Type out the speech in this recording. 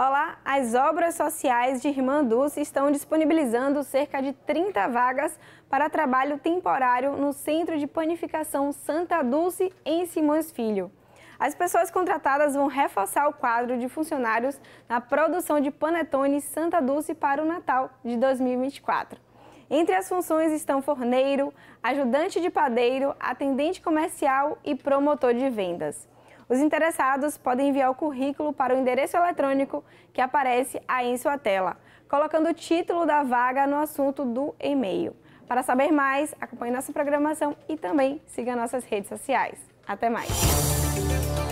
Olá, as obras sociais de Irmã Dulce estão disponibilizando cerca de 30 vagas para trabalho temporário no Centro de Panificação Santa Dulce, em Simões Filho. As pessoas contratadas vão reforçar o quadro de funcionários na produção de panetones Santa Dulce para o Natal de 2024. Entre as funções estão forneiro, ajudante de padeiro, atendente comercial e promotor de vendas. Os interessados podem enviar o currículo para o endereço eletrônico que aparece aí em sua tela, colocando o título da vaga no assunto do e-mail. Para saber mais, acompanhe nossa programação e também siga nossas redes sociais. Até mais!